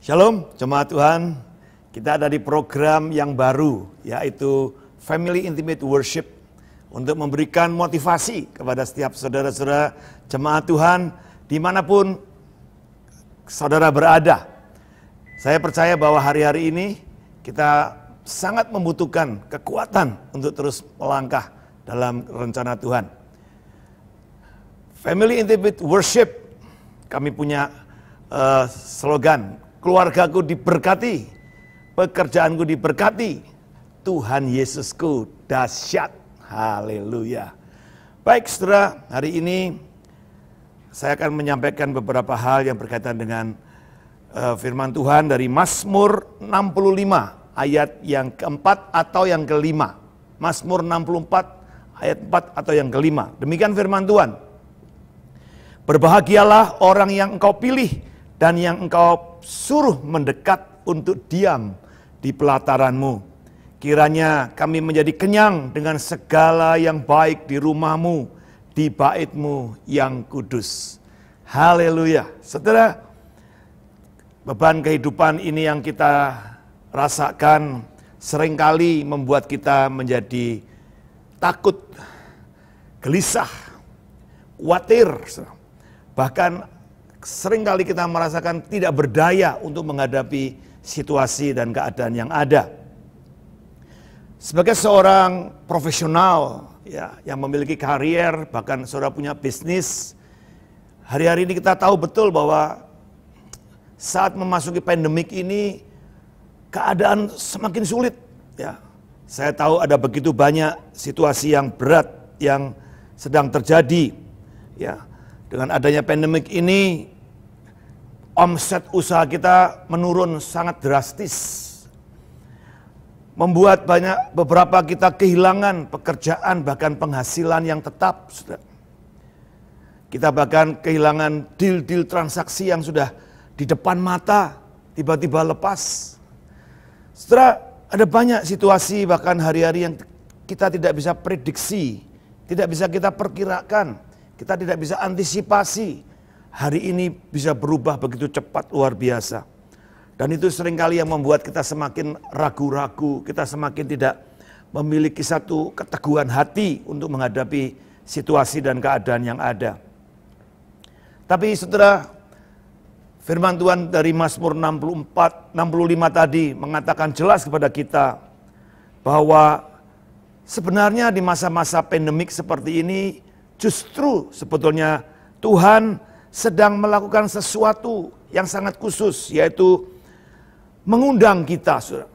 Shalom, jemaat Tuhan. Kita ada di program yang baru, yaitu Family Intimate Worship, untuk memberikan motivasi kepada setiap saudara-saudara jemaat Tuhan, dimanapun saudara berada. Saya percaya bahwa hari-hari ini kita sangat membutuhkan kekuatan untuk terus melangkah dalam rencana Tuhan. Family Intimate Worship, kami punya uh, slogan keluargaku diberkati, pekerjaanku diberkati, Tuhan Yesusku dahsyat. Haleluya. Baik saudara, hari ini saya akan menyampaikan beberapa hal yang berkaitan dengan uh, firman Tuhan dari Mazmur 65 ayat yang keempat atau yang kelima. Mazmur 64 ayat 4 atau yang kelima. Demikian firman Tuhan. Berbahagialah orang yang engkau pilih dan yang engkau suruh mendekat untuk diam di pelataranmu. Kiranya kami menjadi kenyang dengan segala yang baik di rumahmu, di baitmu yang kudus. Haleluya. Saudara, beban kehidupan ini yang kita rasakan seringkali membuat kita menjadi takut, gelisah, khawatir, bahkan seringkali kita merasakan tidak berdaya untuk menghadapi situasi dan keadaan yang ada. Sebagai seorang profesional ya yang memiliki karier bahkan saudara punya bisnis, hari-hari ini kita tahu betul bahwa saat memasuki pandemik ini keadaan semakin sulit ya. Saya tahu ada begitu banyak situasi yang berat yang sedang terjadi ya dengan adanya pandemik ini, omset usaha kita menurun sangat drastis. Membuat banyak beberapa kita kehilangan pekerjaan bahkan penghasilan yang tetap. Kita bahkan kehilangan deal-deal transaksi yang sudah di depan mata tiba-tiba lepas. Setelah ada banyak situasi bahkan hari-hari yang kita tidak bisa prediksi, tidak bisa kita perkirakan. Kita tidak bisa antisipasi. Hari ini bisa berubah begitu cepat luar biasa. Dan itu seringkali yang membuat kita semakin ragu-ragu, kita semakin tidak memiliki satu keteguhan hati untuk menghadapi situasi dan keadaan yang ada. Tapi saudara, firman Tuhan dari Mazmur 64, 65 tadi mengatakan jelas kepada kita bahwa sebenarnya di masa-masa pandemik seperti ini Justru sebetulnya Tuhan sedang melakukan sesuatu yang sangat khusus yaitu mengundang kita Saudara.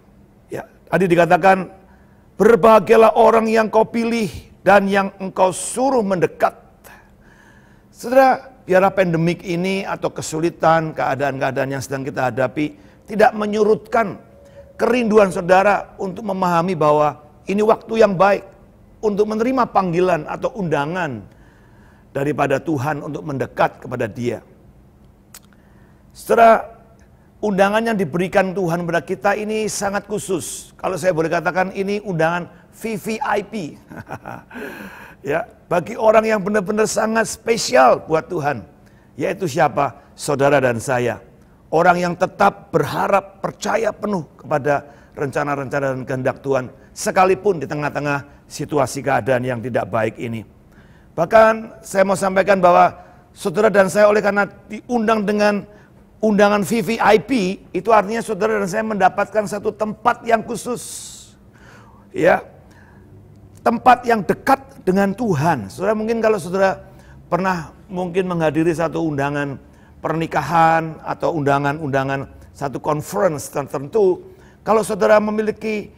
Ya, tadi dikatakan berbahagialah orang yang kau pilih dan yang engkau suruh mendekat. Saudara, biar pandemik ini atau kesulitan keadaan-keadaan yang sedang kita hadapi tidak menyurutkan kerinduan saudara untuk memahami bahwa ini waktu yang baik untuk menerima panggilan atau undangan daripada Tuhan untuk mendekat kepada Dia. Setelah undangan yang diberikan Tuhan kepada kita ini sangat khusus. Kalau saya boleh katakan ini undangan VVIP. ya, bagi orang yang benar-benar sangat spesial buat Tuhan, yaitu siapa? Saudara dan saya. Orang yang tetap berharap percaya penuh kepada rencana-rencana dan kehendak Tuhan sekalipun di tengah-tengah situasi keadaan yang tidak baik ini. Bahkan saya mau sampaikan bahwa saudara dan saya oleh karena diundang dengan undangan VVIP, itu artinya saudara dan saya mendapatkan satu tempat yang khusus. Ya. Tempat yang dekat dengan Tuhan. Saudara mungkin kalau saudara pernah mungkin menghadiri satu undangan pernikahan atau undangan-undangan satu conference tertentu, kalau saudara memiliki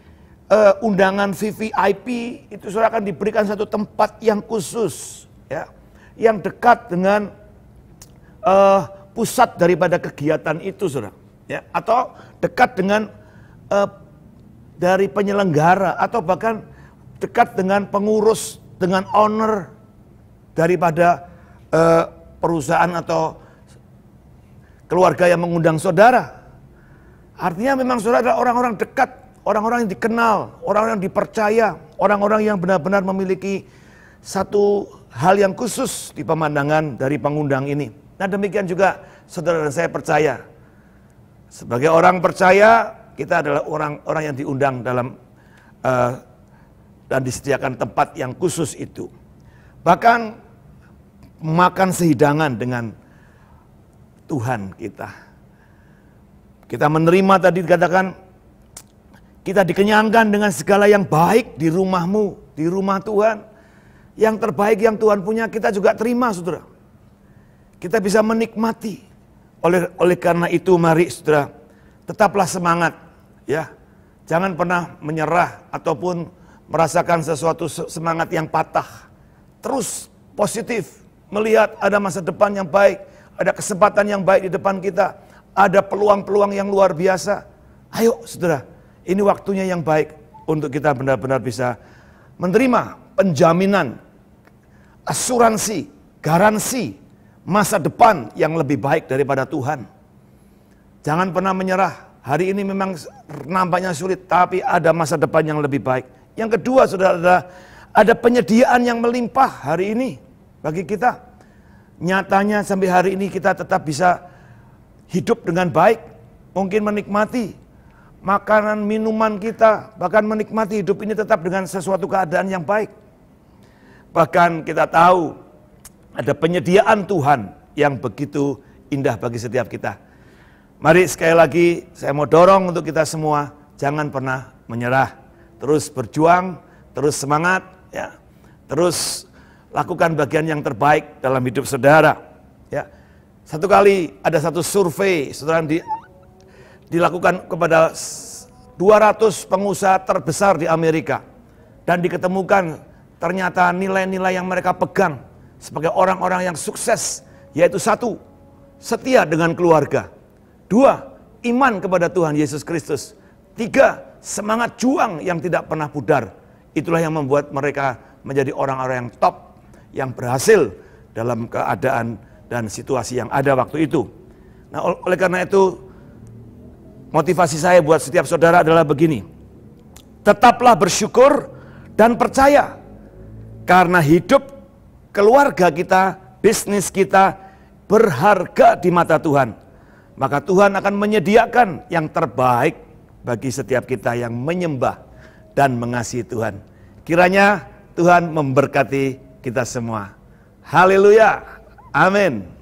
uh, undangan VVIP itu saudara akan diberikan satu tempat yang khusus ya yang dekat dengan uh, pusat daripada kegiatan itu saudara ya atau dekat dengan uh, dari penyelenggara atau bahkan dekat dengan pengurus dengan owner daripada uh, perusahaan atau keluarga yang mengundang saudara artinya memang saudara adalah orang-orang dekat orang-orang yang dikenal, orang-orang yang dipercaya, orang-orang yang benar-benar memiliki satu hal yang khusus di pemandangan dari pengundang ini. Nah demikian juga saudara dan saya percaya. Sebagai orang percaya, kita adalah orang-orang yang diundang dalam uh, dan disediakan tempat yang khusus itu. Bahkan makan sehidangan dengan Tuhan kita. Kita menerima tadi dikatakan kita dikenyangkan dengan segala yang baik di rumahmu, di rumah Tuhan. Yang terbaik yang Tuhan punya kita juga terima, saudara. Kita bisa menikmati. Oleh oleh karena itu mari saudara, tetaplah semangat ya. Jangan pernah menyerah ataupun merasakan sesuatu semangat yang patah. Terus positif, melihat ada masa depan yang baik, ada kesempatan yang baik di depan kita, ada peluang-peluang yang luar biasa. Ayo saudara, ini waktunya yang baik untuk kita benar-benar bisa menerima penjaminan, asuransi, garansi masa depan yang lebih baik daripada Tuhan. Jangan pernah menyerah. Hari ini memang nampaknya sulit, tapi ada masa depan yang lebih baik. Yang kedua, sudah ada, ada penyediaan yang melimpah hari ini bagi kita. Nyatanya sampai hari ini kita tetap bisa hidup dengan baik, mungkin menikmati makanan, minuman kita, bahkan menikmati hidup ini tetap dengan sesuatu keadaan yang baik. Bahkan kita tahu ada penyediaan Tuhan yang begitu indah bagi setiap kita. Mari sekali lagi saya mau dorong untuk kita semua jangan pernah menyerah. Terus berjuang, terus semangat ya. Terus lakukan bagian yang terbaik dalam hidup saudara ya. Satu kali ada satu survei, saudara di dilakukan kepada 200 pengusaha terbesar di Amerika dan diketemukan ternyata nilai-nilai yang mereka pegang sebagai orang-orang yang sukses yaitu satu setia dengan keluarga dua iman kepada Tuhan Yesus Kristus tiga semangat juang yang tidak pernah pudar itulah yang membuat mereka menjadi orang-orang yang top yang berhasil dalam keadaan dan situasi yang ada waktu itu nah oleh karena itu Motivasi saya buat setiap saudara adalah begini. Tetaplah bersyukur dan percaya. Karena hidup keluarga kita, bisnis kita berharga di mata Tuhan. Maka Tuhan akan menyediakan yang terbaik bagi setiap kita yang menyembah dan mengasihi Tuhan. Kiranya Tuhan memberkati kita semua. Haleluya. Amin.